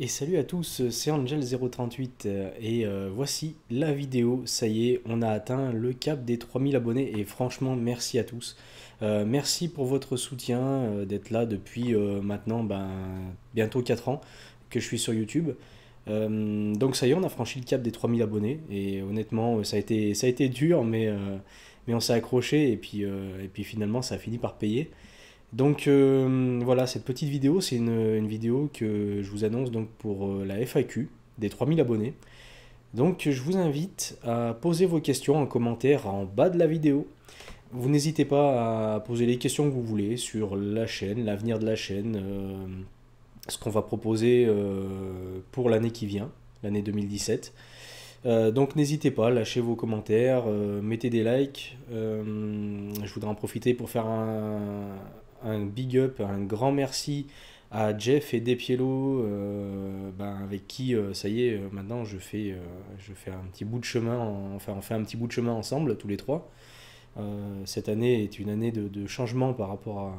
Et salut à tous, c'est Angel038 euh, et euh, voici la vidéo, ça y est, on a atteint le cap des 3000 abonnés et franchement merci à tous. Euh, merci pour votre soutien, d'être là depuis maintenant ben, bientôt 4 ans que je suis sur YouTube. donc ça y est, on a franchi le cap des 3000 abonnés et honnêtement ça a été, ça a été dur mais, mais on s'est accroché et et puis finalement ça a fini par payer. Donc euh, voilà, cette petite vidéo, c'est une, vidéo que je vous annonce donc pour euh, la FAQ des 3000 abonnés. Donc je vous invite à poser vos questions en commentaire en bas de la vidéo. Vous n'hésitez pas à poser les questions que vous voulez sur la chaîne, l'avenir de la chaîne, euh, ce qu'on va proposer pour l'année qui vient, l'année 2017. donc n'hésitez pas, lâchez vos commentaires, mettez des likes. je voudrais en profiter pour faire un, un big up, un grand merci à Jeff et Depiello, euh, ben, avec qui, euh, ça y est, euh, maintenant je fais, je fais un petit bout de chemin, enfin on fait un petit bout de chemin ensemble, tous les trois. cette année est une année de, changement par rapport à,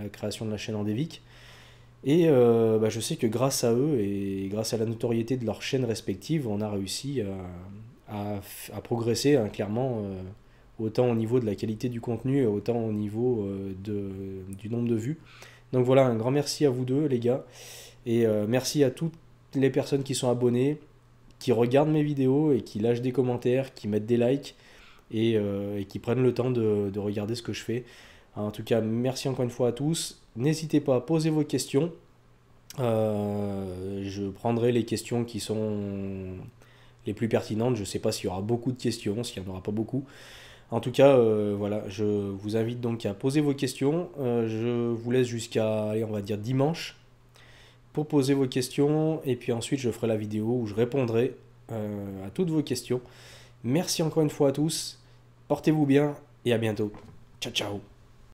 la création de la chaîne Devic Et ben, je sais que grâce à eux et grâce à la notoriété de leurs chaîne respectives, on a réussi à, progresser hein, clairement, autant au niveau de la qualité du contenu et autant au niveau de, nombre de vues. Donc voilà, un grand merci à vous deux, les gars. Et euh, merci à toutes les personnes qui sont abonnées, qui regardent mes vidéos et qui lâchent des commentaires, qui mettent des likes et, euh, qui prennent le temps de, regarder ce que je fais. En tout cas, merci encore une fois à tous. N'hésitez pas à poser vos questions. Euh, je prendrai les questions qui sont les plus pertinentes. Je sais pas s'il y aura beaucoup de questions, s'il n'y en aura pas beaucoup. En tout cas, euh, voilà, je vous invite donc à poser vos questions. Euh, je vous laisse jusqu'à, on va dire, dimanche pour poser vos questions. Et puis ensuite, je ferai la vidéo où je répondrai euh, à toutes vos questions. Merci encore une fois à tous. Portez-vous bien et à bientôt. Ciao, ciao